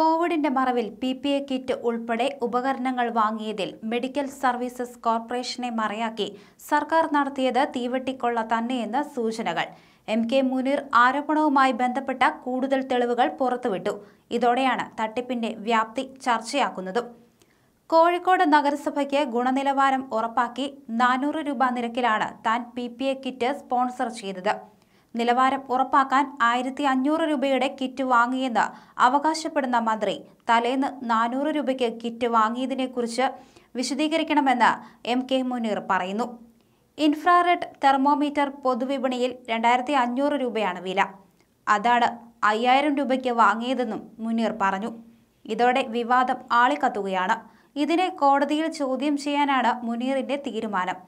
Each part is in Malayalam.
കോവിഡിന്റെ മറവിൽ പി പി എ കിറ്റ് ഉൾപ്പെടെ ഉപകരണങ്ങൾ വാങ്ങിയതിൽ മെഡിക്കൽ സർവീസസ് കോർപ്പറേഷനെ മറയാക്കി സർക്കാർ നടത്തിയത് തീവെട്ടിക്കൊള്ള തന്നെയെന്ന് സൂചനകൾ എം കെ മുനീർ ആരോപണവുമായി ബന്ധപ്പെട്ട കൂടുതൽ തെളിവുകൾ പുറത്തുവിട്ടു ഇതോടെയാണ് തട്ടിപ്പിന്റെ വ്യാപ്തി ചർച്ചയാക്കുന്നതും കോഴിക്കോട് നഗരസഭയ്ക്ക് ഗുണനിലവാരം ഉറപ്പാക്കി നാനൂറ് രൂപ നിരക്കിലാണ് താൻ പി കിറ്റ് സ്പോൺസർ ചെയ്തത് നിലവാരം ഉറപ്പാക്കാൻ ആയിരത്തി അഞ്ഞൂറ് രൂപയുടെ കിറ്റ് വാങ്ങിയെന്ന് അവകാശപ്പെടുന്ന മന്ത്രി തലേന്ന് നാനൂറ് രൂപയ്ക്ക് കിറ്റ് വാങ്ങിയതിനെക്കുറിച്ച് വിശദീകരിക്കണമെന്ന് എം കെ മുനീർ പറയുന്നു ഇൻഫ്രാറെഡ് തെർമോമീറ്റർ പൊതുവിപണിയിൽ രണ്ടായിരത്തി അഞ്ഞൂറ് രൂപയാണ് വില അതാണ് അയ്യായിരം രൂപയ്ക്ക് വാങ്ങിയതെന്നും മുനീർ പറഞ്ഞു ഇതോടെ വിവാദം ആളിക്കത്തുകയാണ് ഇതിനെ കോടതിയിൽ ചോദ്യം ചെയ്യാനാണ് മുനീറിന്റെ തീരുമാനം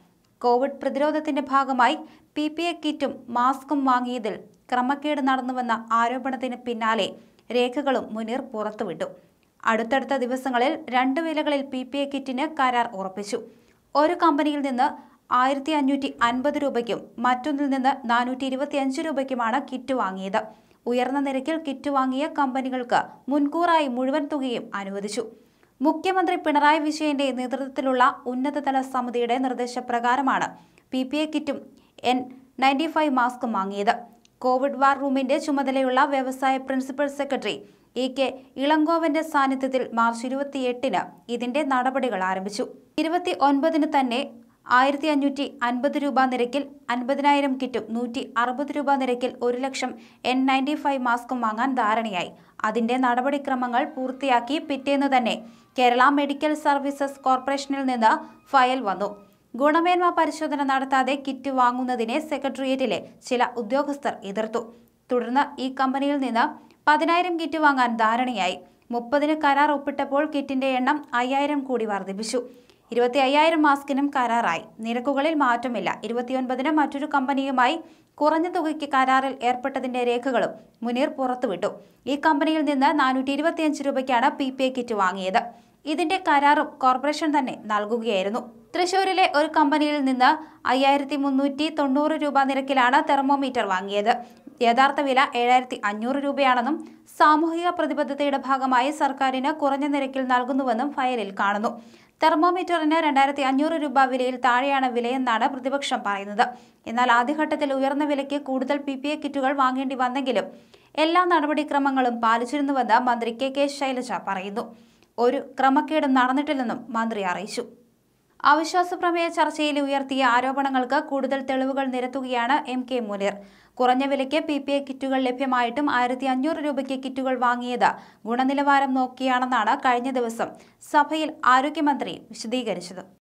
കോവിഡ് പ്രതിരോധത്തിന്റെ ഭാഗമായി പി പി എ കിറ്റും മാസ്കും വാങ്ങിയതിൽ ക്രമക്കേട് നടന്നുവെന്ന ആരോപണത്തിന് പിന്നാലെ രേഖകളും മുനീർ പുറത്തുവിട്ടു അടുത്തടുത്ത ദിവസങ്ങളിൽ രണ്ട് വിലകളിൽ പി പി എ കിറ്റിന് കരാർ ഉറപ്പിച്ചു ഒരു കമ്പനിയിൽ നിന്ന് ആയിരത്തി അഞ്ഞൂറ്റി അൻപത് രൂപയ്ക്കും മറ്റൊന്നിൽ നിന്ന് നാനൂറ്റി ഇരുപത്തി അഞ്ച് രൂപയ്ക്കുമാണ് കിറ്റ് വാങ്ങിയത് ഉയർന്ന നിരക്കിൽ കിറ്റ് വാങ്ങിയ കമ്പനികൾക്ക് മുൻകൂറായി മുഴുവൻ തുകയും അനുവദിച്ചു മുഖ്യമന്ത്രി പിണറായി വിജയന്റെ നേതൃത്വത്തിലുള്ള ഉന്നതതല സമിതിയുടെ നിർദ്ദേശപ്രകാരമാണ് പി പി എ കിറ്റും എൻ നയൻറ്റി ഫൈവ് മാസ്കും വാങ്ങിയത് കോവിഡ് വാർ റൂമിന്റെ ചുമതലയുള്ള വ്യവസായ പ്രിൻസിപ്പൽ സെക്രട്ടറി ഇ കെ ഇളങ്കോവന്റെ സാന്നിധ്യത്തിൽ മാർച്ച് ഇരുപത്തിയെട്ടിന് ഇതിന്റെ നടപടികൾ ആരംഭിച്ചു ഇരുപത്തി ഒൻപതിന് തന്നെ ആയിരത്തി അഞ്ഞൂറ്റി അൻപത് രൂപ നിരക്കിൽ അൻപതിനായിരം കിറ്റും നൂറ്റി അറുപത് രൂപ നിരക്കിൽ ഒരു ലക്ഷം എൻ നയൻറ്റി ഫൈവ് മാസ്കും വാങ്ങാൻ ധാരണയായി അതിന്റെ നടപടിക്രമങ്ങൾ പൂർത്തിയാക്കി പിറ്റേന്ന് തന്നെ കേരള മെഡിക്കൽ സർവീസസ് കോർപ്പറേഷനിൽ നിന്ന് ഫയൽ വന്നു ഗുണമേന്മ പരിശോധന നടത്താതെ കിറ്റ് വാങ്ങുന്നതിനെ സെക്രട്ടേറിയറ്റിലെ ചില ഉദ്യോഗസ്ഥർ എതിർത്തു തുടർന്ന് ഈ കമ്പനിയിൽ നിന്ന് പതിനായിരം കിറ്റ് വാങ്ങാൻ ധാരണയായി മുപ്പതിന് കരാർ ഒപ്പിട്ടപ്പോൾ കിറ്റിന്റെ എണ്ണം അയ്യായിരം കൂടി വർദ്ധിപ്പിച്ചു ഇരുപത്തി അയ്യായിരം മാസ്കിനും കരാറായി നിരക്കുകളിൽ മാറ്റമില്ല ഇരുപത്തിയൊൻപതിന് മറ്റൊരു കമ്പനിയുമായി കുറഞ്ഞ തുകയ്ക്ക് കരാറിൽ ഏർപ്പെട്ടതിന്റെ രേഖകളും മുനീർ പുറത്തുവിട്ടു ഈ കമ്പനിയിൽ നിന്ന് നാനൂറ്റി ഇരുപത്തിയഞ്ച് രൂപയ്ക്കാണ് പി പി ഐ കിറ്റ് വാങ്ങിയത് ഇതിന്റെ കരാറും കോർപ്പറേഷൻ തന്നെ നൽകുകയായിരുന്നു തൃശൂരിലെ ഒരു കമ്പനിയിൽ നിന്ന് അയ്യായിരത്തി മുന്നൂറ്റി തൊണ്ണൂറ് രൂപ നിരക്കിലാണ് തെർമോമീറ്റർ വാങ്ങിയത് യഥാർത്ഥ വില ഏഴായിരത്തി അഞ്ഞൂറ് രൂപയാണെന്നും സാമൂഹിക പ്രതിബദ്ധതയുടെ ഭാഗമായി സർക്കാരിന് കുറഞ്ഞ നിരക്കിൽ നൽകുന്നുവെന്നും ഫയലിൽ കാണുന്നു തെർമോമീറ്ററിന് രണ്ടായിരത്തി അഞ്ഞൂറ് രൂപ വിലയിൽ താഴെയാണ് വിലയെന്നാണ് പ്രതിപക്ഷം പറയുന്നത് എന്നാൽ ആദ്യഘട്ടത്തിൽ ഉയർന്ന വിലയ്ക്ക് കൂടുതൽ പി പി എ കിറ്റുകൾ വാങ്ങേണ്ടി വന്നെങ്കിലും എല്ലാ നടപടിക്രമങ്ങളും പാലിച്ചിരുന്നുവെന്ന് മന്ത്രി കെ കെ ശൈലജ പറയുന്നു ഒരു ക്രമക്കേടും നടന്നിട്ടില്ലെന്നും മന്ത്രി അറിയിച്ചു അവിശ്വാസ പ്രമേയ ചർച്ചയിൽ ഉയർത്തിയ ആരോപണങ്ങൾക്ക് കൂടുതൽ തെളിവുകൾ നിരത്തുകയാണ് എം കെ മുനീർ കുറഞ്ഞ വിലയ്ക്ക് പി പി എ കിറ്റുകൾ ലഭ്യമായിട്ടും ആയിരത്തി അഞ്ഞൂറ് രൂപയ്ക്ക് കിറ്റുകൾ വാങ്ങിയത് ഗുണനിലവാരം നോക്കിയാണെന്നാണ് കഴിഞ്ഞ ദിവസം സഭയിൽ ആരോഗ്യമന്ത്രി വിശദീകരിച്ചത്